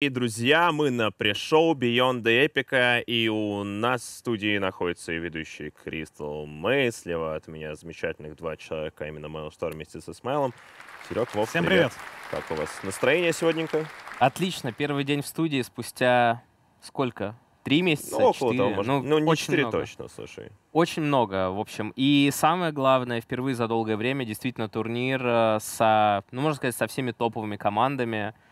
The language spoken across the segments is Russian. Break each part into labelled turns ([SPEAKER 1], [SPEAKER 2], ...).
[SPEAKER 1] И, друзья, мы на пришел Beyond the Epic, и у нас в студии находится и ведущий Кристал Мэй, слева от меня замечательных два человека, именно Mail Star вместе со Смайлом. Серег, Вов, Всем привет. привет. Как у вас настроение сегодня
[SPEAKER 2] Отлично, первый день в студии спустя сколько? Три месяца? Ну, около того, Ну, ну не четыре точно, слушай. Очень много, в общем. И самое главное, впервые за долгое время действительно турнир э, со, ну, можно сказать, со всеми топовыми командами —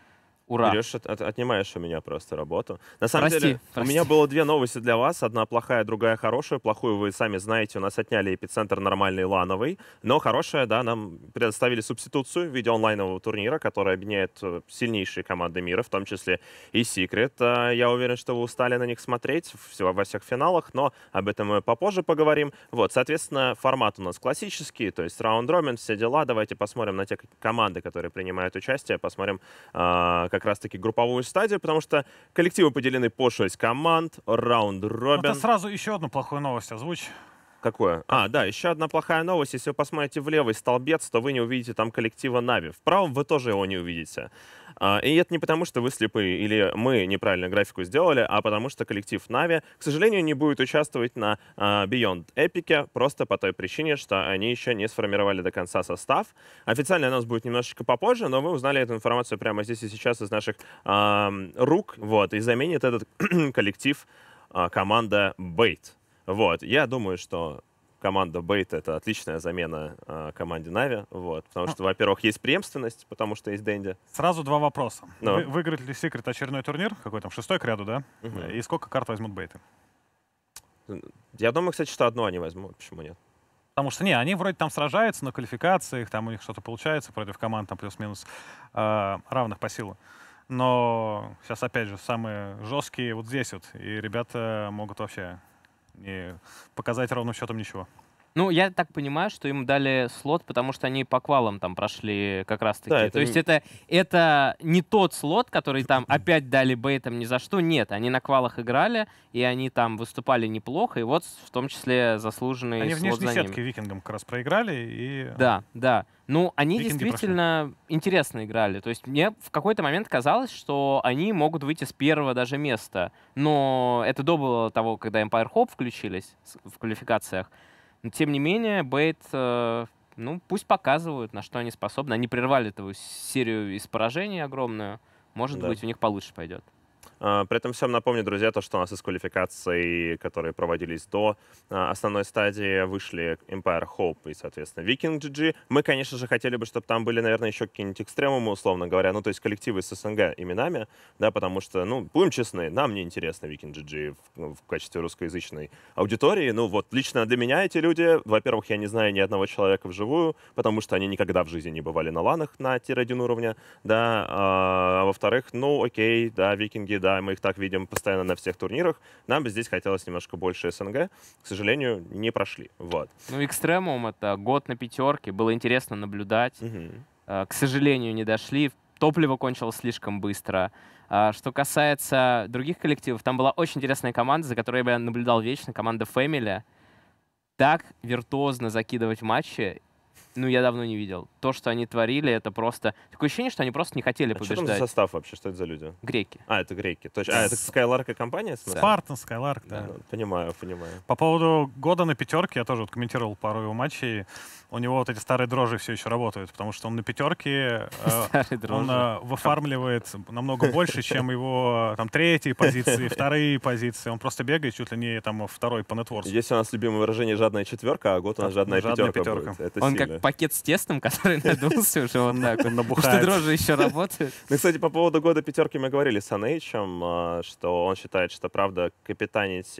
[SPEAKER 2] Ура. Берешь,
[SPEAKER 1] от, от, отнимаешь у меня просто работу. На самом прости, деле, прости. у меня было две новости для вас. Одна плохая, другая хорошая. Плохую вы сами знаете. У нас отняли эпицентр нормальный лановый. Но хорошая, да, нам предоставили субституцию в виде онлайнового турнира, который объединяет э, сильнейшие команды мира, в том числе и Secret. Э, я уверен, что вы устали на них смотреть во всех финалах, но об этом мы попозже поговорим. Вот, соответственно, формат у нас классический, то есть раунд-робин, все дела. Давайте посмотрим на те команды, которые принимают участие, посмотрим, э, как как раз-таки групповую стадию, потому что коллективы поделены по 6 команд, раунд ну, робин. Это сразу
[SPEAKER 3] еще одну плохую
[SPEAKER 1] новость озвучь. Какое? А, а да, еще одна плохая новость. Если вы посмотрите в левый столбец, то вы не увидите там коллектива Нави. В правом вы тоже его не увидите. А, и это не потому, что вы слепые или мы неправильно графику сделали, а потому что коллектив Нави, к сожалению, не будет участвовать на а, Beyond Epic просто по той причине, что они еще не сформировали до конца состав. Официально анонс будет немножечко попозже, но вы узнали эту информацию прямо здесь и сейчас из наших рук. Вот, и заменит этот коллектив команда Bait. Вот, я думаю, что команда Бейт — это отличная замена э, команде Нави, вот, потому ну. что, во-первых, есть преемственность, потому что есть Дэнди. Сразу
[SPEAKER 3] два вопроса. Ну. Вы, выиграет ли Секрет очередной турнир, какой там, шестой к ряду, да? Угу. И сколько карт возьмут Бейты?
[SPEAKER 1] Я думаю, кстати, что одну они возьмут, почему нет?
[SPEAKER 3] Потому что, не, они вроде там сражаются на квалификациях, там у них что-то получается против команд, там плюс-минус э, равных по силу. Но сейчас, опять же, самые жесткие вот здесь вот, и ребята могут вообще и
[SPEAKER 2] показать ровным счетом ничего. Ну, я так понимаю, что им дали слот, потому что они по квалам там прошли как раз-таки. Да, это... То есть это, это не тот слот, который там опять дали бейтам ни за что. Нет, они на квалах играли, и они там выступали неплохо, и вот в том числе заслуженный они слот Они в нижней сетке
[SPEAKER 3] викингам как раз проиграли. И... Да,
[SPEAKER 2] да. Ну, они Викинги действительно прошли. интересно играли. То есть мне в какой-то момент казалось, что они могут выйти с первого даже места. Но это до было того, когда Empire Hope включились в квалификациях. Но, тем не менее, Бейт, э, ну, пусть показывают, на что они способны. Они прервали эту серию из поражений огромную. Может да. быть, у них получше пойдет.
[SPEAKER 1] А, при этом всем напомню, друзья, то, что у нас из квалификаций, которые проводились до а, основной стадии, вышли Empire Hope и, соответственно, Viking GG. Мы, конечно же, хотели бы, чтобы там были, наверное, еще какие-нибудь экстремумы, условно говоря, ну, то есть коллективы с СНГ именами, да, потому что, ну, будем честны, нам не интересно Viking GG в, в качестве русскоязычной аудитории. Ну, вот лично для меня эти люди, во-первых, я не знаю ни одного человека вживую, потому что они никогда в жизни не бывали на ланах на тир-1 уровня, да, а, а во-вторых, ну, окей, да, викинги, да, да, мы их так видим постоянно на всех турнирах. Нам бы здесь хотелось немножко больше СНГ. К сожалению, не прошли. Вот.
[SPEAKER 2] Ну, экстремум это год на пятерке. Было интересно наблюдать. Угу. К сожалению, не дошли. Топливо кончилось слишком быстро. А, что касается других коллективов, там была очень интересная команда, за которой я наблюдал вечно, команда Family. Так виртуозно закидывать матчи ну, я давно не видел. То, что они творили, это просто... Такое ощущение, что они просто не хотели а побеждать. что там за
[SPEAKER 1] состав вообще? Что это за люди? Греки. А, это греки. Точно. А, это Skylark компания? Смысл? Спартан,
[SPEAKER 3] Skylark, да. да. Ну,
[SPEAKER 1] понимаю, понимаю. По поводу
[SPEAKER 3] года на пятерке, я тоже вот комментировал пару его матчей. У него вот эти старые дрожжи все еще работают, потому что он на пятерке, э, он э, выфармливает намного больше, чем его там третьи позиции, вторые позиции. Он просто бегает чуть ли не там второй по нетворсу.
[SPEAKER 1] Здесь у нас любимое выражение «жадная четверка», а год у нас «жадная пятерка». Он как пакет с тестом,
[SPEAKER 2] который надулся уже вот так вот. Набухает. Что дрожжи еще работают.
[SPEAKER 1] Ну, кстати, по поводу года пятерки мы говорили с Анейчем, а, что он считает, что, правда, капитанить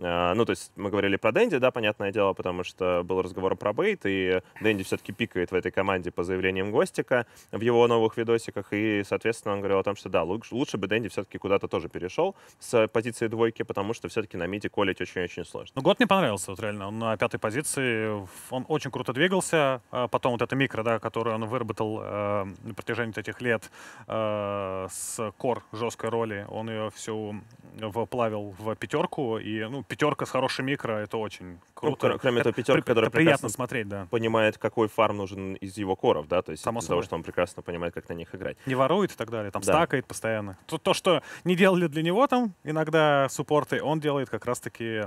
[SPEAKER 1] а, ну, то есть мы говорили про Дэнди, да, понятное дело, потому что был разговор про бейт, и Дэнди все-таки пикает в этой команде по заявлениям Гостика в его новых видосиках, и, соответственно, он говорил о том, что да, лучше, лучше бы Дэнди все-таки куда-то тоже перешел с позиции двойки, потому что все-таки на миде колить очень-очень сложно.
[SPEAKER 3] Ну, год мне понравился, вот реально, он на пятой позиции, он очень круто двигался, а потом вот это микро, да, которое он выработал э, на протяжении этих лет э, с кор жесткой роли, он ее всю вплавил в пятерку, и, ну, пятерка с хорошей микро, а это очень ну,
[SPEAKER 1] круто. Ну, кроме того, пятерка, это, которая приятно смотреть, да. понимает, какой фарм нужен из его коров, да, то есть Само из-за того, что он прекрасно понимает, как на них играть. Не ворует и так далее, там да. стакает
[SPEAKER 3] постоянно. То, то, что не делали для него там иногда суппорты, он делает как раз-таки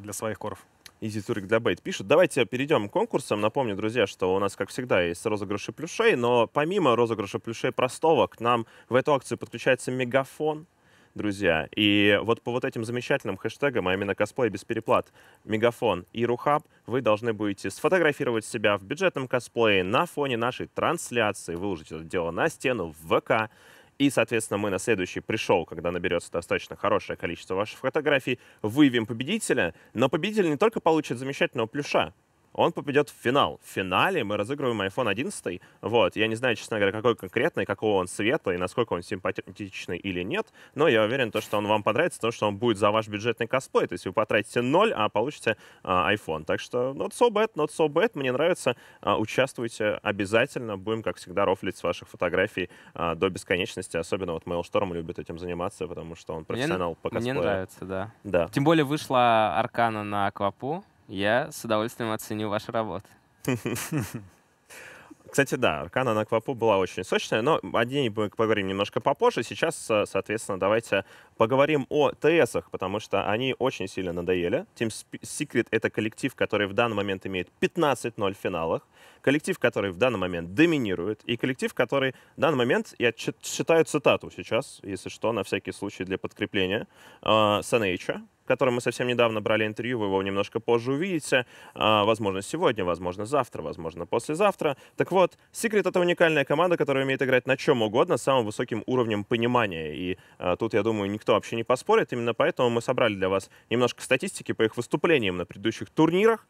[SPEAKER 3] для своих
[SPEAKER 1] коров. Изи Турик для Бейт пишет. Давайте перейдем к конкурсам. Напомню, друзья, что у нас, как всегда, есть розыгрыши плюшей, но помимо розыгрыша плюшей простого, к нам в эту акцию подключается мегафон друзья. И вот по вот этим замечательным хэштегам, а именно косплей без переплат, Мегафон и Рухаб, вы должны будете сфотографировать себя в бюджетном косплее на фоне нашей трансляции, выложить это дело на стену в ВК, и, соответственно, мы на следующий пришел, когда наберется достаточно хорошее количество ваших фотографий, выявим победителя. Но победитель не только получит замечательного плюша, он попадет в финал. В финале мы разыгрываем iPhone 11. Вот. Я не знаю, честно говоря, какой конкретный, какого он цвета и насколько он симпатичный или нет, но я уверен, то, что он вам понравится, то, что он будет за ваш бюджетный косплей. То есть вы потратите 0, а получите а, iPhone. Так что not so bad, not so bad. Мне нравится. А, участвуйте обязательно. Будем, как всегда, рофлить с ваших фотографий а, до бесконечности. Особенно вот Mailstorm любит этим заниматься, потому что он профессионал мне, по косплею. Мне нравится, да. да.
[SPEAKER 2] Тем более вышла Аркана на
[SPEAKER 1] Аквапу. Я с удовольствием оценю вашу работу. Кстати, да, Аркана на Квапу была очень сочная, но о ней мы поговорим немножко попозже. Сейчас, э, соответственно, давайте поговорим о ТСах, потому что они очень сильно надоели. Team Secret — это коллектив, который в данный момент имеет 15-0 в финалах, коллектив, который в данный момент доминирует, и коллектив, который в данный момент, я читаю цитату сейчас, если что, на всякий случай для подкрепления, э, Санейча, котором мы совсем недавно брали интервью, вы его немножко позже увидите. А, возможно, сегодня, возможно, завтра, возможно, послезавтра. Так вот, секрет это уникальная команда, которая умеет играть на чем угодно, с самым высоким уровнем понимания. И а, тут, я думаю, никто вообще не поспорит. Именно поэтому мы собрали для вас немножко статистики по их выступлениям на предыдущих турнирах,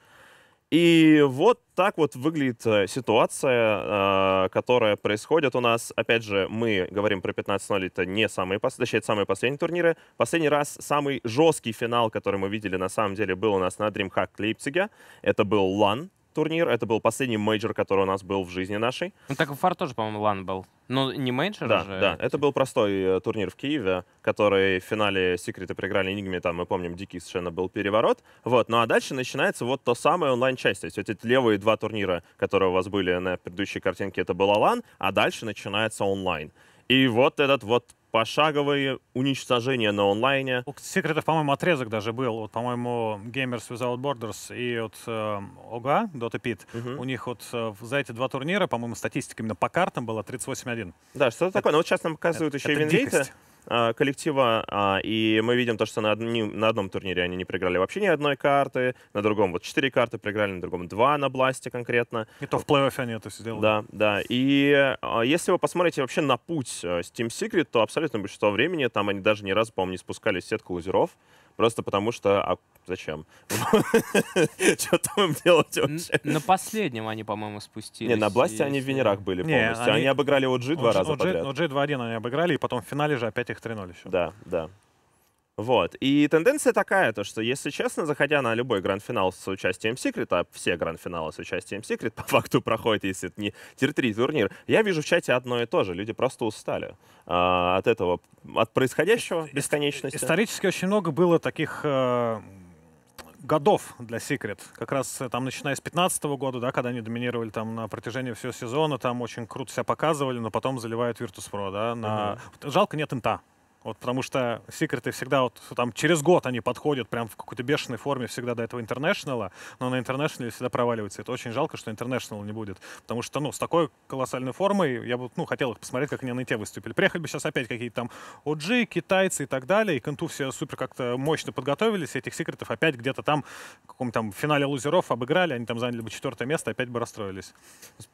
[SPEAKER 1] и вот так вот выглядит э, ситуация, э, которая происходит у нас. Опять же, мы говорим про 15-0, это не самые, точнее, это самые последние турниры. Последний раз самый жесткий финал, который мы видели, на самом деле, был у нас на DreamHack Лейпциге. Это был LAN, турнир. Это был последний мейджор, который у нас был в жизни нашей. Ну, так и Фар тоже, по-моему, лан был.
[SPEAKER 2] но ну, не мейджор да, же. Да, а
[SPEAKER 1] это типа был простой э, турнир в Киеве, который в финале секреты проиграли Энигме, там, мы помним, дикий совершенно был переворот. Вот, ну а дальше начинается вот то самое онлайн-часть. То есть эти левые два турнира, которые у вас были на предыдущей картинке, это был лан, а дальше начинается онлайн. И вот этот вот пошаговые уничтожения на онлайне. У
[SPEAKER 3] секретов, по-моему, отрезок даже был. Вот, по-моему, Gamers Without Borders и вот э, ОГА, Dota Pit, угу. у них вот э, за эти два турнира, по-моему, статистика именно по картам была 38-1.
[SPEAKER 1] Да, что-то такое. Но ну, вот сейчас нам показывают это, еще Винвейта. А, коллектива, а, и мы видим то, что на, одни, на одном турнире они не проиграли вообще ни одной карты, на другом вот четыре карты проиграли, на другом два на Бласте конкретно.
[SPEAKER 3] И то в плей-оффе они это
[SPEAKER 1] сделали. Да, да. И а, если вы посмотрите вообще на путь Steam э, Secret, то абсолютно большинство времени там они даже ни разу, по-моему, не спускали сетку лузеров. Просто потому что... А зачем? Что там делать вообще? На последнем они, по-моему, спустились. Не, на Бласте они в Венерах были полностью. Они обыграли OG два раза подряд.
[SPEAKER 3] OG 2-1 они обыграли, и потом в финале же опять их 3-0
[SPEAKER 1] еще. Да, да. Вот. И тенденция такая, то что, если честно, заходя на любой гранд-финал с участием Секрета, а все гранд-финалы с участием Секрет по факту проходят, если это не тир-3 турнир, я вижу в чате одно и то же. Люди просто устали а, от этого, от происходящего бесконечности. Исторически
[SPEAKER 3] очень много было таких э, годов для Секрет. Как раз э, там, начиная с 15 -го года, да, когда они доминировали там на протяжении всего сезона, там очень круто себя показывали, но потом заливают Virtus.pro, да, на... Угу. Жалко, нет инта вот потому что секреты всегда вот там через год они подходят прям в какой-то бешеной форме всегда до этого интернешнала, но на интернешнале всегда проваливается. Это очень жалко, что интернешнала не будет. Потому что, ну, с такой колоссальной формой я бы, ну, хотел их посмотреть, как они на те выступили. Приехали бы сейчас опять какие-то там OG, китайцы и так далее, и кенту все супер как-то мощно подготовились, этих секретов опять где-то там в каком-то там финале лузеров обыграли, они там заняли бы четвертое место, опять бы расстроились.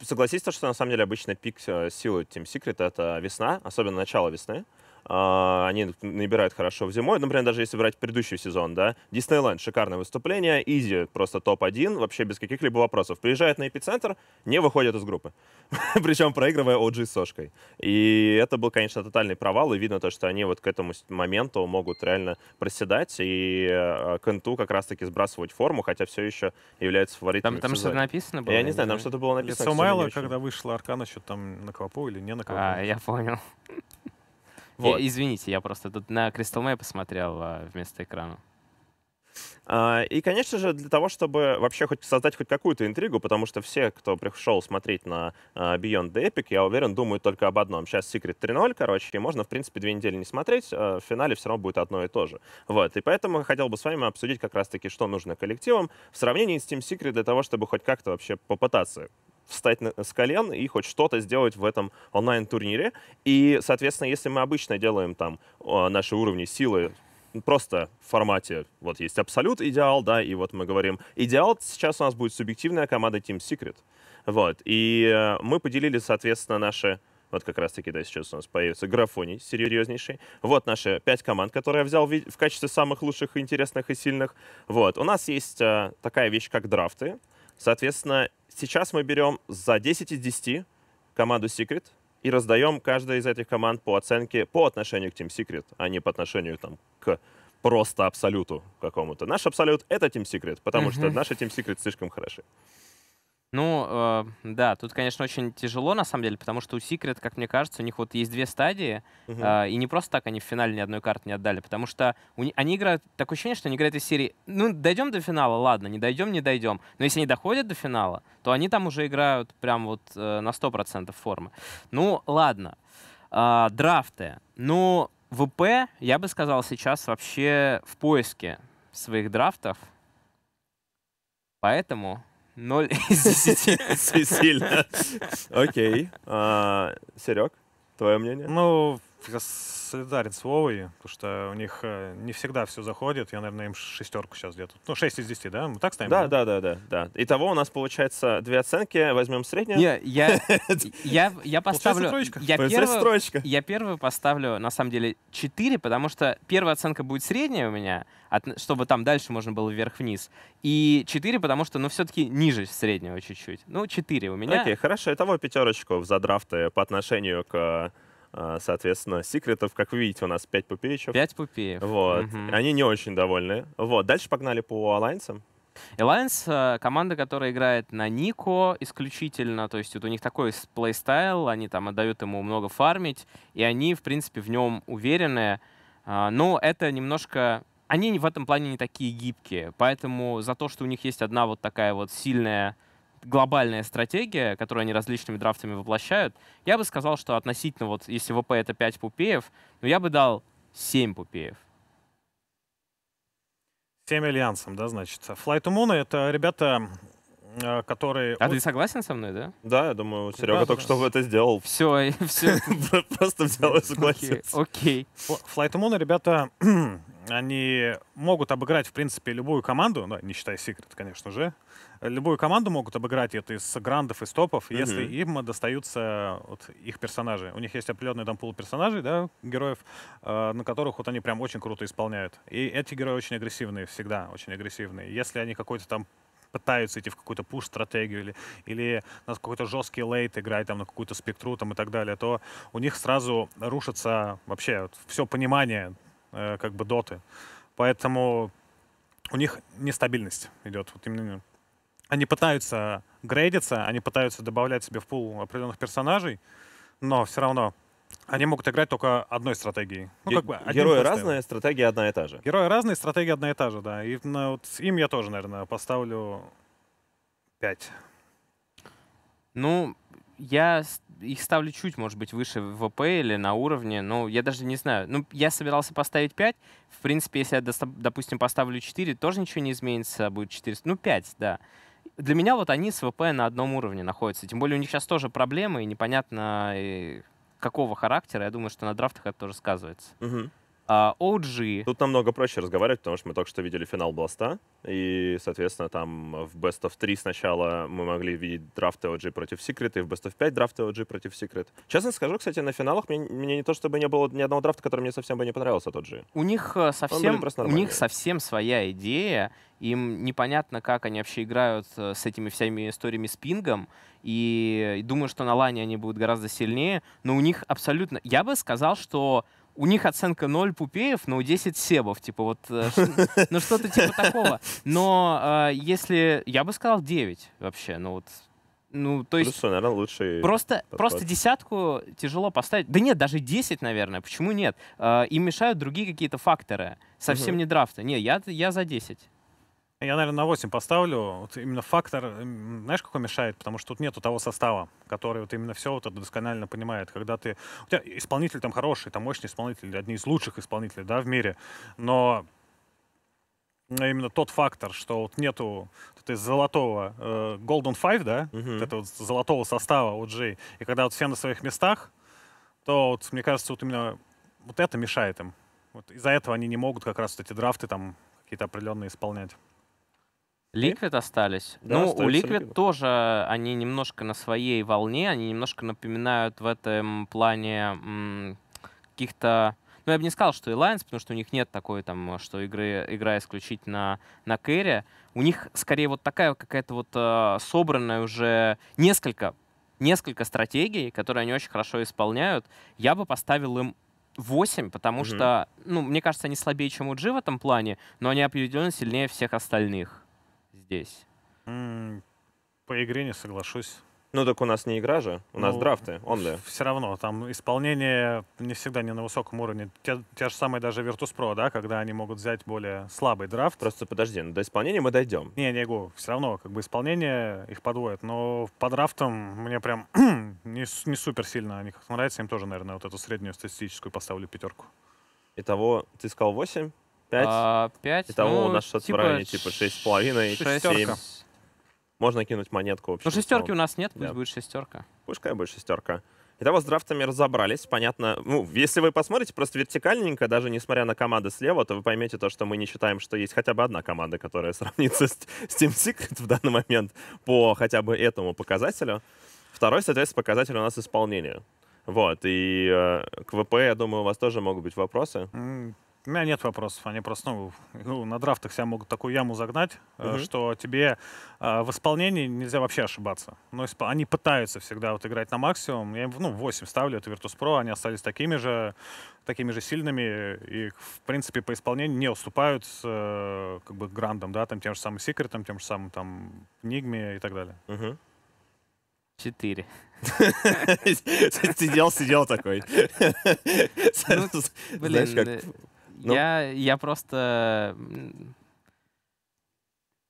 [SPEAKER 1] Согласись, то, что на самом деле обычно пик э, силы Team Secret — это весна, особенно начало весны. А, они набирают хорошо в зимой. Ну, например, даже если брать предыдущий сезон, да, Диснейленд, шикарное выступление, Изи просто топ-1, вообще без каких-либо вопросов. Приезжает на эпицентр, не выходит из группы. Причем проигрывая OG с Сошкой. И это был, конечно, тотальный провал, и видно то, что они вот к этому моменту могут реально проседать и а, к инту как раз-таки сбрасывать форму, хотя все еще являются фаворитами. Там, там что-то написано было? Я не знаю, там что-то было написано. Лицо Майла, когда
[SPEAKER 3] вышла Аркана, что там на Квапо или не на Квапо.
[SPEAKER 1] А, я понял. Э, вот. И, извините, я просто
[SPEAKER 2] тут на Crystal May посмотрел а, вместо экрана.
[SPEAKER 1] А, и, конечно же, для того, чтобы вообще хоть создать хоть какую-то интригу, потому что все, кто пришел смотреть на а, Beyond the Epic, я уверен, думают только об одном. Сейчас Secret 3.0, короче, и можно, в принципе, две недели не смотреть, а в финале все равно будет одно и то же. Вот, и поэтому я хотел бы с вами обсудить как раз-таки, что нужно коллективам в сравнении с Team Secret для того, чтобы хоть как-то вообще попытаться встать с колен и хоть что-то сделать в этом онлайн-турнире. И, соответственно, если мы обычно делаем там а, наши уровни силы просто в формате, вот есть абсолют, идеал, да, и вот мы говорим, идеал сейчас у нас будет субъективная команда Team Secret. Вот, и э, мы поделили, соответственно, наши вот как раз-таки, да, сейчас у нас появится графоний серьезнейший. Вот наши пять команд, которые я взял в качестве самых лучших, интересных и сильных. Вот. У нас есть э, такая вещь, как драфты. Соответственно, Сейчас мы берем за 10 из 10 команду Secret и раздаем каждой из этих команд по оценке по отношению к Team Secret, а не по отношению там, к просто абсолюту какому-то. Наш абсолют — это Team Secret, потому uh-huh. что наши Team Secret слишком хороши.
[SPEAKER 2] Ну, э, да, тут, конечно, очень тяжело, на самом деле, потому что у Secret, как мне кажется, у них вот есть две стадии, угу. э, и не просто так они в финале ни одной карты не отдали, потому что у, они играют, такое ощущение, что они играют из серии, ну, дойдем до финала, ладно, не дойдем, не дойдем, но если они доходят до финала, то они там уже играют прям вот э, на 100% формы. Ну, ладно. Э, драфты. Ну, ВП, я бы сказал, сейчас вообще в поиске своих драфтов,
[SPEAKER 1] поэтому... Ноль. из 10. Сильно. Окей. А, Серег, твое мнение? Ну, солидарен с Вовой,
[SPEAKER 3] потому что у них э, не всегда все заходит. Я, наверное, им шестерку сейчас где-то. Ну, шесть из десяти, да? Мы
[SPEAKER 1] так ставим? Да, да, да, да. да. Итого у нас получается две оценки. Возьмем среднее. Не, я,
[SPEAKER 2] я, я поставлю... Я первую,
[SPEAKER 1] я первую поставлю, на самом деле, четыре,
[SPEAKER 2] потому что первая оценка будет средняя у меня, от, чтобы там дальше можно было вверх-вниз. И
[SPEAKER 1] четыре, потому что,
[SPEAKER 2] ну, все-таки ниже
[SPEAKER 1] среднего чуть-чуть. Ну, четыре у меня. Окей, хорошо. Итого пятерочку за драфты по отношению к а, соответственно, секретов. Как вы видите, у нас 5 пупеечек. 5 пупеев. Вот. Угу. Они не очень довольны. Вот. Дальше погнали по алайнсам.
[SPEAKER 2] Alliance — э, команда, которая играет на Нико исключительно, то есть вот у них такой плейстайл, они там отдают ему много фармить, и они, в принципе, в нем уверены. А, но это немножко... Они в этом плане не такие гибкие, поэтому за то, что у них есть одна вот такая вот сильная глобальная стратегия, которую они различными драфтами воплощают, я бы сказал, что относительно, вот если ВП это 5 пупеев, ну я бы дал 7 пупеев.
[SPEAKER 3] 7 альянсом, да, значит. Flight to Moon — это ребята, э, которые... А ты согласен со мной, да?
[SPEAKER 1] Да, я думаю, Серега да, только да. что это сделал. Все, все. Просто взял и согласился. Окей. Flight to
[SPEAKER 3] Moon — ребята они могут обыграть, в принципе, любую команду, ну, не считая секрет, конечно же, любую команду могут обыграть, это из грандов, из топов, mm-hmm. если им достаются вот, их персонажи. У них есть определенный там пул персонажей, да, героев, э, на которых вот они прям очень круто исполняют. И эти герои очень агрессивные всегда, очень агрессивные. Если они какой-то там пытаются идти в какую-то пуш-стратегию или, или на какой-то жесткий лейт играть там, на какую-то спектру там, и так далее, то у них сразу рушится вообще вот, все понимание Э, как бы доты. Поэтому у них нестабильность идет. Вот именно они пытаются грейдиться, они пытаются добавлять себе в пул определенных персонажей, но все равно они могут играть только одной стратегией. Ну, как бы Герои разные,
[SPEAKER 1] стратегия одна и та же.
[SPEAKER 3] Герои разные, стратегия одна и та же, да. И ну, вот им я тоже, наверное, поставлю 5.
[SPEAKER 2] Ну, я их ставлю чуть, может быть, выше ВП или на уровне, но я даже не знаю. Ну, я собирался поставить 5. В принципе, если я, допустим, поставлю 4, тоже ничего не изменится, будет 400. Ну, 5, да. Для меня вот они с ВП на одном уровне находятся. Тем более у них сейчас тоже проблемы, и непонятно и э, какого характера. Я думаю, что на драфтах это тоже сказывается. Угу.
[SPEAKER 1] А, OG. Тут намного проще разговаривать, потому что мы только что видели финал Бласта, и, соответственно, там в Best of 3 сначала мы могли видеть драфты OG против Secret, и в Best of 5 драфты OG против Secret. Честно скажу, кстати, на финалах мне, мне не то чтобы не было ни одного драфта, который мне совсем бы не понравился тот же. У них э, совсем, у них
[SPEAKER 2] совсем своя идея, им непонятно, как они вообще играют э, с этими всеми историями с пингом, и думаю, что на лане они будут гораздо сильнее, но у них абсолютно... Я бы сказал, что у них оценка 0 пупеев, но у 10 себов. Типа вот, э, ну что-то типа такого. Но э, если, я бы сказал 9 вообще, ну вот ну, то есть... Просто, наверное, лучший. Просто, просто десятку тяжело поставить. Да нет, даже 10, наверное. Почему нет? Э, им мешают другие какие-то факторы. Совсем не драфты. Не, я, я за 10. Я, наверное, на 8
[SPEAKER 3] поставлю. Вот именно фактор, знаешь, какой мешает? Потому что тут нету того состава, который вот именно все вот это досконально понимает. Когда ты... У тебя исполнитель там хороший, там мощный исполнитель, одни из лучших исполнителей, да, в мире. Но именно тот фактор, что вот нету вот этой золотого э, Golden Five, да, uh-huh. вот этого золотого состава OG, и когда вот все на своих местах, то вот, мне кажется, вот именно вот это мешает им. Вот из-за этого они не могут как раз вот эти драфты там какие-то определенные исполнять.
[SPEAKER 2] Ликвид остались. Да, ну, у Ликвид тоже они немножко на своей волне, они немножко напоминают в этом плане каких-то... Ну, я бы не сказал, что Alliance, потому что у них нет такой, там, что игры, игра исключительно на кэре. У них скорее вот такая какая-то вот э, собранная уже несколько, несколько стратегий, которые они очень хорошо исполняют. Я бы поставил им 8, потому mm-hmm. что, ну, мне кажется, они слабее, чем у G в этом плане, но они определенно сильнее всех остальных
[SPEAKER 1] здесь? По игре не соглашусь. Ну так у нас не игра же, у ну, нас драфты, он да.
[SPEAKER 3] Все равно, там исполнение не всегда не на высоком уровне. Те, те же самые даже Virtus.pro, да, когда они могут взять более
[SPEAKER 1] слабый драфт. Просто подожди, ну, до исполнения мы дойдем. Не,
[SPEAKER 3] не, го, все равно, как бы исполнение их подводит, но по драфтам мне прям не, не супер сильно они как нравится, им тоже, наверное, вот эту среднюю статистическую поставлю пятерку. Итого,
[SPEAKER 1] ты сказал 8, 5. А, 5. Итого ну, у нас что-то типа в районе типа 6,5, 7. Можно кинуть монетку вообще. Ну, шестерки у нас
[SPEAKER 2] нет, пусть да. будет шестерка.
[SPEAKER 1] Пускай будет шестерка. Итого с драфтами разобрались, понятно. Ну, если вы посмотрите просто вертикальненько, даже несмотря на команды слева, то вы поймете то, что мы не считаем, что есть хотя бы одна команда, которая сравнится с, с Team Secret в данный момент по хотя бы этому показателю. Второй, соответственно, показатель у нас исполнение. Вот, и э, к ВП, я думаю, у вас тоже могут быть вопросы. Mm.
[SPEAKER 3] У меня нет вопросов, они просто ну, ну, на драфтах себя могут такую яму загнать, угу. что тебе э, в исполнении нельзя вообще ошибаться. Но исп... они пытаются всегда вот играть на максимум. Я им ну, 8 ставлю, это Virtus.pro, они остались такими же, такими же сильными и, в принципе, по исполнению не уступают с, э, как бы грандом, да, там тем же самым секретом, тем же самым там Нигме и так далее. Угу. Четыре.
[SPEAKER 2] Сидел, сидел такой. Ну, Знаешь, как ну? Я, я просто...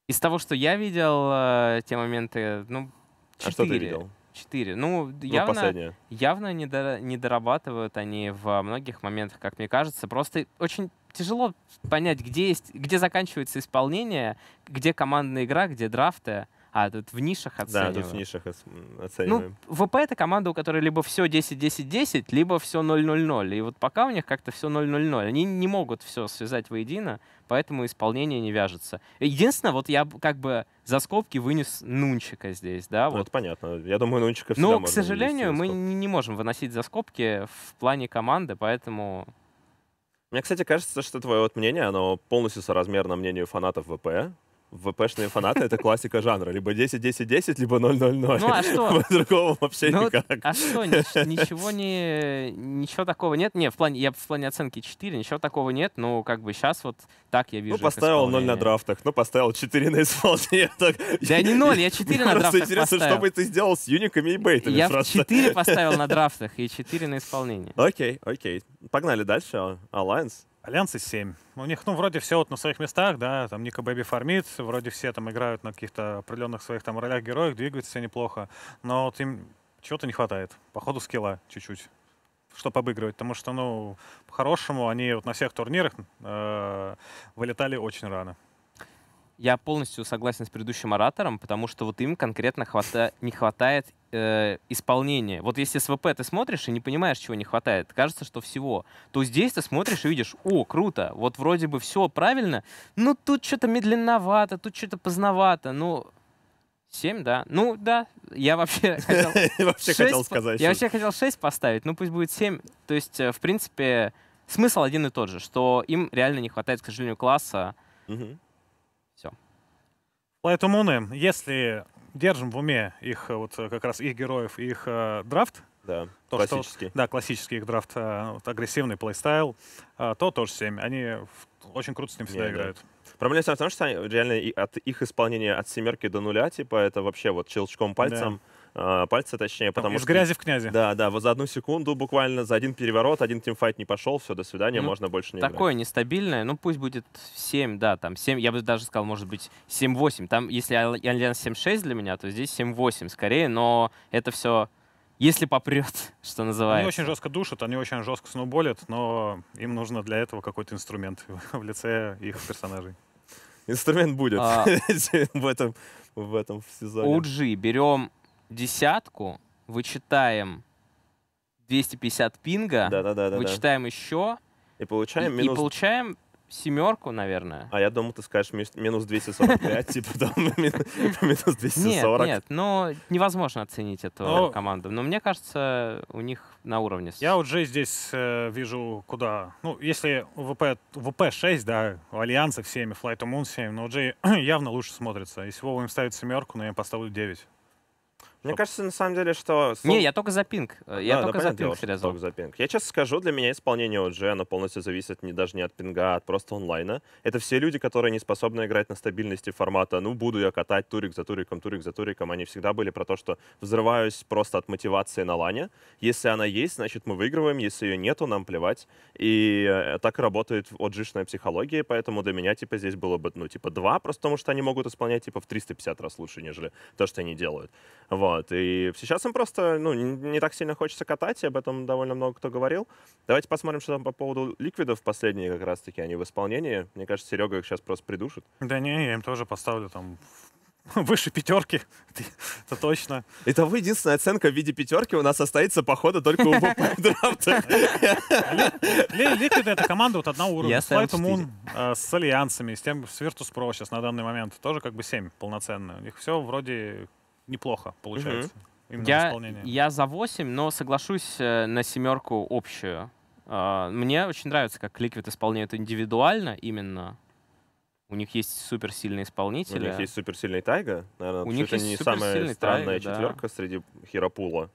[SPEAKER 2] Из того, что я видел, э, те моменты, ну, четыре, А что ты видел? 4. Ну, ну, явно, последнее. явно не, дорабатывают они в многих моментах, как мне кажется. Просто очень тяжело понять, где, есть, где заканчивается исполнение, где командная игра, где драфты. А, тут в нишах оцениваем. Да, тут в нишах
[SPEAKER 1] ну, оцениваем.
[SPEAKER 2] Ну, ВП — это команда, у которой либо все 10-10-10, либо все 0-0-0. И вот пока у них как-то все 0-0-0. Они не могут все связать воедино, поэтому исполнение не вяжется. Единственное, вот я как бы за скобки вынес Нунчика
[SPEAKER 1] здесь, да? Ну, вот. Это понятно. Я думаю, Нунчика всегда Но, к сожалению, мы
[SPEAKER 2] не можем выносить за скобки в плане команды, поэтому...
[SPEAKER 1] Мне, кстати, кажется, что твое вот мнение, оно полностью соразмерно мнению фанатов ВП, ВПшные фанаты — это классика жанра. Либо 10-10-10, либо 0-0-0. Ну а что? Другого вообще ну, никак. А что? Ничего,
[SPEAKER 2] не, ничего такого нет. Не, в плане, я в плане оценки 4, ничего такого нет. Ну, как бы сейчас вот так я вижу Ну, поставил 0 на
[SPEAKER 1] драфтах, ну, поставил 4 на исполнение. Так. Да не 0, я 4 на драфтах поставил. интересно, что бы ты сделал с юниками и бейтами Я просто. 4 поставил на драфтах и 4 на исполнение. Окей, окей. Погнали дальше. Alliance.
[SPEAKER 3] Альянсы 7. У них, ну, вроде все вот на своих местах, да, там Ника Бэби фармит, вроде все там играют на каких-то определенных своих там ролях героев, двигаются все неплохо, но вот им чего-то не хватает. Походу скилла чуть-чуть чтобы обыгрывать, потому что, ну, по-хорошему, они вот на всех турнирах э, вылетали очень рано
[SPEAKER 2] я полностью согласен с предыдущим оратором, потому что вот им конкретно хвата... не хватает э, исполнения. Вот если СВП ты смотришь и не понимаешь, чего не хватает, кажется, что всего, то здесь ты смотришь и видишь, о, круто, вот вроде бы все правильно, но тут что-то медленновато, тут что-то поздновато, ну... семь, да. Ну, да, я вообще хотел... сказать. Я вообще хотел 6 поставить, ну пусть будет 7. То есть, э, в принципе, смысл один и тот же, что им реально не хватает, к сожалению, класса, все.
[SPEAKER 3] Лайтумуны, если держим в уме их э, вот э, как раз их героев и их э, драфт, да,
[SPEAKER 1] то, классический. Что,
[SPEAKER 3] да, классический их драфт, э, вот, агрессивный плейстайл, э, то тоже
[SPEAKER 1] 7. Они
[SPEAKER 3] очень круто с ним всегда Не, играют.
[SPEAKER 1] Да. Проблема в том, что они реально от их исполнения от семерки до нуля, типа, это вообще вот щелчком пальцем. Да Э, пальцы точнее. Потому Там, из что, грязи в князи. Да, да, вот за одну секунду буквально, за один переворот, один тимфайт не пошел, все, до свидания, ну, можно больше не Такое
[SPEAKER 2] играть. нестабильное, ну пусть будет 7, да, там 7, я бы даже сказал, может быть, 7-8. Там, если Альянс 7-6 для меня, то здесь 7-8 скорее, но это все если попрет, что называется. Они очень
[SPEAKER 3] жестко душат, они очень жестко сноуболят, но им нужно для этого
[SPEAKER 2] какой-то инструмент в лице их персонажей. Инструмент будет а.
[SPEAKER 1] в этом в этом сезоне. УДЖИ
[SPEAKER 2] берем десятку, вычитаем 250 пинга, да, да, да, да, вычитаем еще. И получаем, и, минус... и получаем семерку, наверное. А я думал, ты скажешь минус 245, типа там минус 240. Нет, нет, но невозможно оценить эту команду. Но мне кажется, у них на уровне. Я вот же здесь э, вижу, куда...
[SPEAKER 3] Ну, если ВП-6, да, у Альянса 7 Flight to Moon 7, но Джей явно лучше смотрится. Если Вова им ставит семерку, но я им поставлю 9.
[SPEAKER 1] Мне кажется, на самом деле, что... Не, я только за
[SPEAKER 3] пинг. Э, я а, да, только да, за пинг срезал. Только за пинг.
[SPEAKER 1] Я сейчас скажу, для меня исполнение OG, оно полностью зависит не, даже не от пинга, а от просто онлайна. Это все люди, которые не способны играть на стабильности формата. Ну, буду я катать турик за туриком, турик за туриком. Они всегда были про то, что взрываюсь просто от мотивации на лане. Если она есть, значит, мы выигрываем. Если ее нету, нам плевать. И э, так работает OG-шная психология. Поэтому для меня, типа, здесь было бы, ну, типа, два, просто потому что они могут исполнять, типа, в 350 раз лучше, нежели то, что они делают. Вот. Вот. И сейчас им просто ну, не так сильно хочется катать, и об этом довольно много кто говорил. Давайте посмотрим, что там по поводу ликвидов последние как раз-таки, они в исполнении. Мне кажется, Серега их сейчас просто придушит.
[SPEAKER 3] Да не, я им тоже
[SPEAKER 1] поставлю там выше пятерки, это точно. это вы единственная оценка в виде пятерки у нас останется, походу, только у драфта. Ликвиды это команда вот одного
[SPEAKER 3] уровня. Flight Moon э, с альянсами, с тем, с Virtus.pro сейчас на данный момент тоже как бы 7 полноценно. У них все вроде неплохо получается. Угу.
[SPEAKER 2] Именно я, исполнение. я за 8, но соглашусь э, на семерку общую. А, мне очень нравится, как Liquid исполняют индивидуально именно. У них есть суперсильные исполнители. У них есть суперсильный
[SPEAKER 1] Тайга. Наверное, у них есть не самая странная тайга, четверка да. среди Хиропула.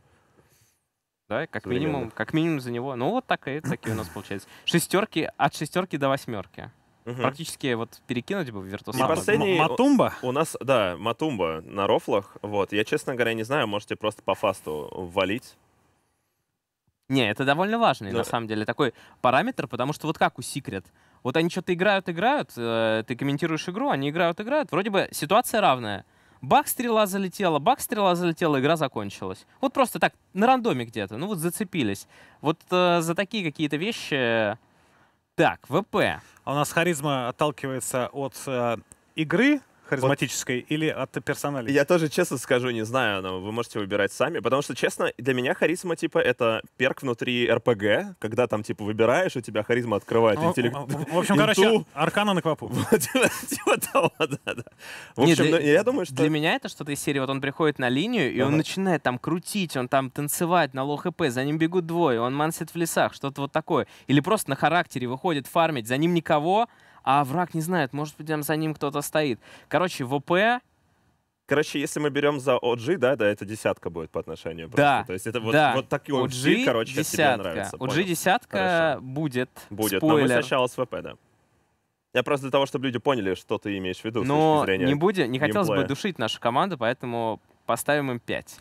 [SPEAKER 2] Да, как минимум, как минимум за него. Ну, вот такая, такие у нас получается. Шестерки, от шестерки до восьмерки. Угу. Практически вот перекинуть бы в Virtus.Pro. И последний... Матумба?
[SPEAKER 1] У нас, да, Матумба на рофлах. Вот, я, честно говоря, не знаю, можете просто по фасту валить?
[SPEAKER 2] Не, это довольно важный, да. на самом деле, такой параметр, потому что вот как у секрет. Вот они что-то играют, играют, э, ты комментируешь игру, они играют, играют, вроде бы ситуация равная. Бах, стрела залетела, бах, стрела залетела, игра закончилась. Вот просто так, на рандоме где-то, ну вот зацепились. Вот э, за такие какие-то вещи так,
[SPEAKER 1] ВП. А у нас харизма отталкивается от э, игры, харизматической вот. или от персонали? Я тоже честно скажу, не знаю, но вы можете выбирать сами, потому что, честно, для меня харизма, типа, это перк внутри РПГ, когда там, типа, выбираешь, у тебя харизма открывает ну, интеллект. В общем, короче,
[SPEAKER 3] аркана на квапу.
[SPEAKER 1] Типа того, да-да. В общем, ну, я
[SPEAKER 2] думаю, что... Для меня это что-то из серии, вот он приходит на линию, и он начинает там крутить, он там танцевать на лоу хп, за ним бегут двое, он мансит в лесах, что-то вот такое. Или просто на характере выходит фармить, за ним никого, а враг не знает, может быть, там за ним кто-то стоит. Короче, ВП
[SPEAKER 1] Короче, если мы берем за OG, да, да, это десятка будет по отношению. Просто. Да. То есть это вот, да. вот такой OG, OG, короче, десятка. тебе нравится. OG десятка будет. Будет, спойлер. но мы сначала с ВП, да. Я просто для того, чтобы люди поняли, что ты имеешь в виду. Но с точки зрения не, будет, не хотелось бы душить нашу команду, поэтому поставим им 5.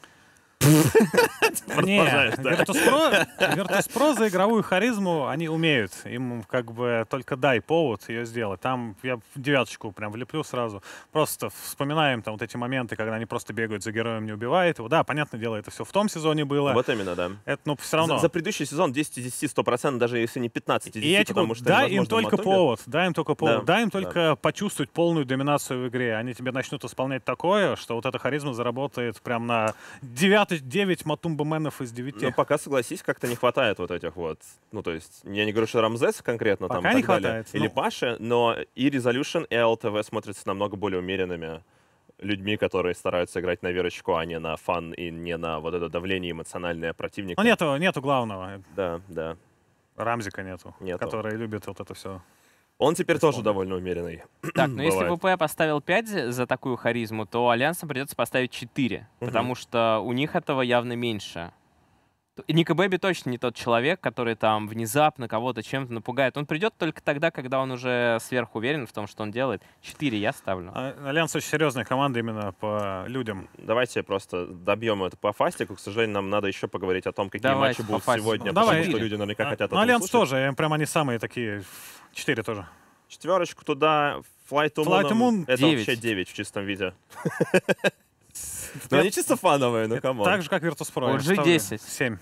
[SPEAKER 1] Нет,
[SPEAKER 2] Вертоспро
[SPEAKER 3] за игровую харизму они умеют. Им как бы только дай повод ее сделать. Там я девяточку прям влеплю сразу. Просто вспоминаем там вот эти моменты, когда они просто бегают за героем, не убивают его. Да, понятное дело, это все в том сезоне было. Вот именно,
[SPEAKER 1] да. Это, ну, все равно. За, за предыдущий сезон 10 из 10 100%, даже если не 15 из 10, и типа, потому типа, что дай им только повод, дай им только повод, да, дай им только
[SPEAKER 3] почувствовать полную доминацию в игре. Они тебе начнут исполнять такое, что вот эта харизма заработает прям на девятый это 9 матумбаменов из 9. Но ну,
[SPEAKER 1] пока, согласись, как-то не хватает вот этих вот. Ну, то есть, я не говорю, что Рамзес конкретно пока там и не так хватает, далее. Или ну... Паши, но и Resolution, и LTV смотрятся намного более умеренными людьми, которые стараются играть на верочку, а не на фан и не на вот это давление эмоциональное противника. Ну,
[SPEAKER 3] нету, нету главного.
[SPEAKER 1] Да, да. Рамзика нету, нету. который любит вот это все он теперь тоже довольно умеренный. Так, но ну, если
[SPEAKER 2] ВП поставил 5 за такую харизму, то Альянсам придется поставить 4, потому что у них этого явно меньше. Ника Бэби точно не тот человек, который там внезапно кого-то чем-то напугает. Он придет только тогда,
[SPEAKER 1] когда он уже сверху уверен в том, что он делает. Четыре я ставлю.
[SPEAKER 3] А, Альянс очень серьезная команда именно по людям.
[SPEAKER 1] Давайте просто добьем это по фастику. К сожалению, нам надо еще поговорить о том, какие Давайте матчи будут фастику. сегодня, ну, потому давай. что люди наверняка а, хотят Ну, Альянс слушать.
[SPEAKER 3] тоже, прям они самые такие, четыре тоже.
[SPEAKER 1] Четверочку туда, Flight to Moon, Flight to Moon. это 9. вообще 9 в чистом виде. Но ну, они чисто фановые, ну камон. Так же, как Virtus.pro. Вот G10. 7.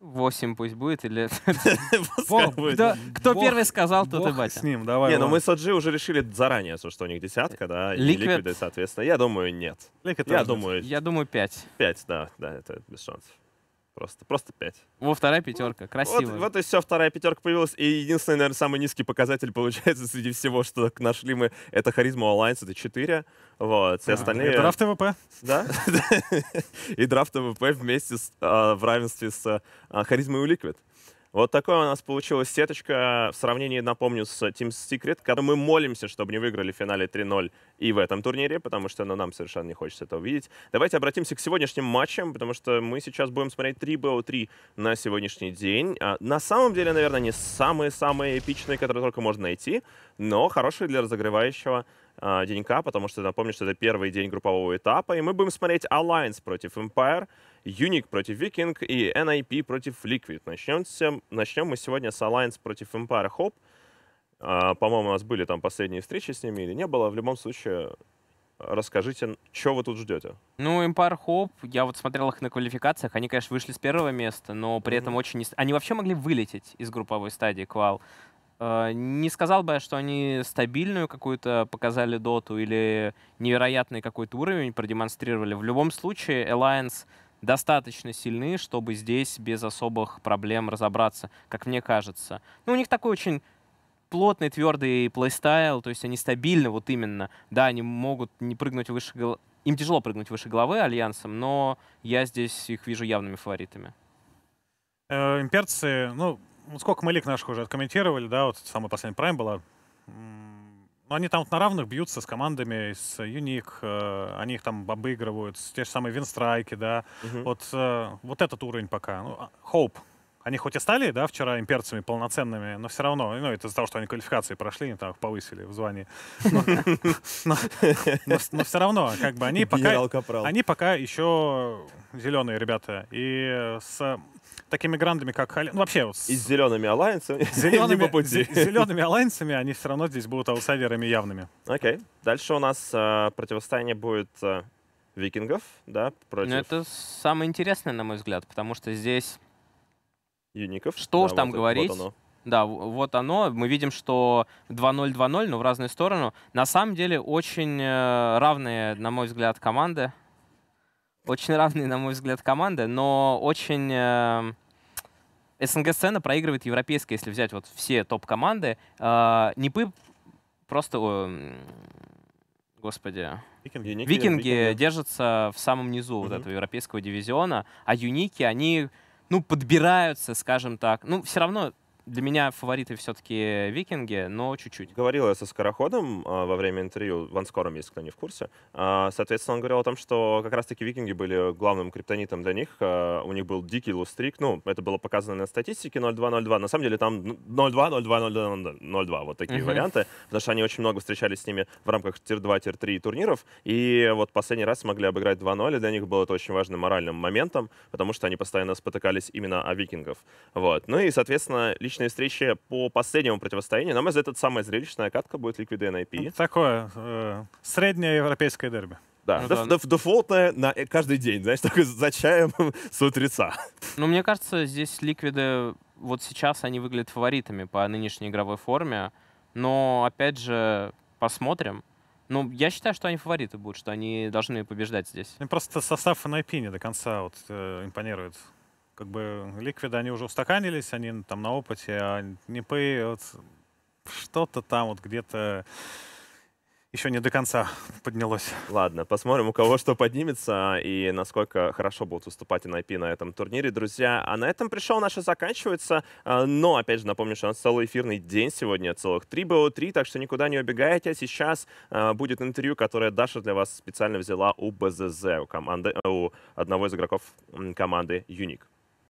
[SPEAKER 1] 8 пусть будет или... Кто первый сказал, тот и батя. с ним, давай. Не, но ну, мы с OG уже решили заранее, что у них десятка, да, и ликвиды, соответственно. Я думаю, нет. Я думаю... Я думаю, 5. 5, да, да, это без шансов. Просто, просто 5. Во вторая пятерка, красиво. Вот, вот и все, вторая пятерка появилась. И единственный, наверное, самый низкий показатель получается среди всего, что нашли мы, это харизма Alliance, это 4. Вот, все а, остальные... И драфт ВП. Да? и драфт ВП вместе а, в равенстве с а, харизмой у Liquid. Вот такой у нас получилась сеточка в сравнении, напомню, с Team Secret, когда мы молимся, чтобы не выиграли в финале 3-0 и в этом турнире, потому что ну, нам совершенно не хочется этого видеть. Давайте обратимся к сегодняшним матчам, потому что мы сейчас будем смотреть 3 BO3 на сегодняшний день. А, на самом деле, наверное, не самые-самые эпичные, которые только можно найти, но хорошие для разогревающего э, денька, потому что напомню, что это первый день группового этапа, и мы будем смотреть Alliance против Empire — Юник против Викинг и NIP против Liquid. Начнем, начнем мы сегодня с Alliance против Empire Hope. А, По-моему, у нас были там последние встречи с ними или не было. В любом случае, расскажите, что вы тут ждете?
[SPEAKER 2] Ну, Empire Hope, я вот смотрел их на квалификациях, они, конечно, вышли с первого места, но при mm -hmm. этом очень... Они вообще могли вылететь из групповой стадии квал. А, не сказал бы, что они стабильную какую-то показали доту или невероятный какой-то уровень продемонстрировали. В любом случае, Alliance достаточно сильны, чтобы здесь без особых проблем разобраться, как мне кажется. Ну, у них такой очень плотный, твердый плейстайл, то есть они стабильны вот именно. Да, они могут не прыгнуть выше головы, им тяжело прыгнуть выше головы альянсом, но я здесь их вижу явными фаворитами. Э, имперцы, ну, сколько мы лик наших уже откомментировали,
[SPEAKER 3] да, вот самый последний прайм была но ну, они там вот на равных бьются с командами, с Юник, э, они их там обыгрывают, те же самые Винстрайки, да. Угу. Вот, э, вот этот уровень пока. Ну, Hope, а, они хоть и стали, да, вчера имперцами полноценными, но все равно, ну, это из-за того, что они квалификации прошли, они там повысили в звании. Но все равно, как бы они пока... Они пока еще зеленые ребята. И с такими грандами, как Хален... Ну, вообще... Вот с... И с
[SPEAKER 1] зелеными алайнсами. С зелеными, зелеными алайнсами они все равно здесь будут аутсайдерами явными. Окей. Okay. Дальше у нас э, противостояние будет э, викингов, да, против... Ну, это самое интересное, на мой
[SPEAKER 2] взгляд, потому что
[SPEAKER 1] здесь юников. Что да, уж вот там это, говорить. Вот оно. Да, вот
[SPEAKER 2] оно. Мы видим, что 2-0, 2-0, но в разные стороны. На самом деле очень э, равные, на мой взгляд, команды. Очень равные, на мой взгляд, команды, но очень... Э, СНГ-сцена проигрывает европейская, если взять вот все топ-команды. Э, Непы просто... Господи. Викинги, Викинги, Викинги держатся в самом низу угу. вот этого европейского дивизиона, а Юники, они ну, подбираются, скажем так. Ну, все равно для меня фавориты
[SPEAKER 1] все-таки викинги, но чуть-чуть. Говорил я со Скороходом э, во время интервью, Ван Скором, если кто не в курсе. Э, соответственно, он говорил о том, что как раз-таки викинги были главным криптонитом для них. Э, у них был дикий лустрик, ну, это было показано на статистике 0 2 На самом деле там 0 2 0 вот такие uh-huh. варианты, потому что они очень много встречались с ними в рамках тир-2, тир-3 турниров, и вот последний раз смогли обыграть 2-0, и для них было это очень важным моральным моментом, потому что они постоянно спотыкались именно о викингов. Вот. Ну и, соответственно, лично зрелищные встречи по последнему противостоянию. На мой взгляд, это самая зрелищная катка будет Liquid NIP.
[SPEAKER 3] Такое э, среднее
[SPEAKER 1] европейское дерби. Да, ну, да. дефолтное на э, каждый день, знаешь, такой за чаем с утреца.
[SPEAKER 2] Ну, мне кажется, здесь ликвиды вот сейчас они выглядят фаворитами по нынешней игровой форме, но, опять же, посмотрим. Ну, я считаю, что они фавориты будут, что они должны побеждать здесь. Мне
[SPEAKER 3] просто состав NIP не до конца вот, э, импонирует как бы ликвиды, они уже устаканились, они там на опыте, а нипы вот, что-то там вот где-то еще не до конца
[SPEAKER 1] поднялось. Ладно, посмотрим, у кого что поднимется и насколько хорошо будут выступать NIP на этом турнире, друзья. А на этом пришел наш заканчивается. А, но, опять же, напомню, что у нас целый эфирный день сегодня, целых три БО-3, так что никуда не убегайте. А сейчас а, будет интервью, которое Даша для вас специально взяла у БЗЗ, у, команды, у одного из игроков команды Юник.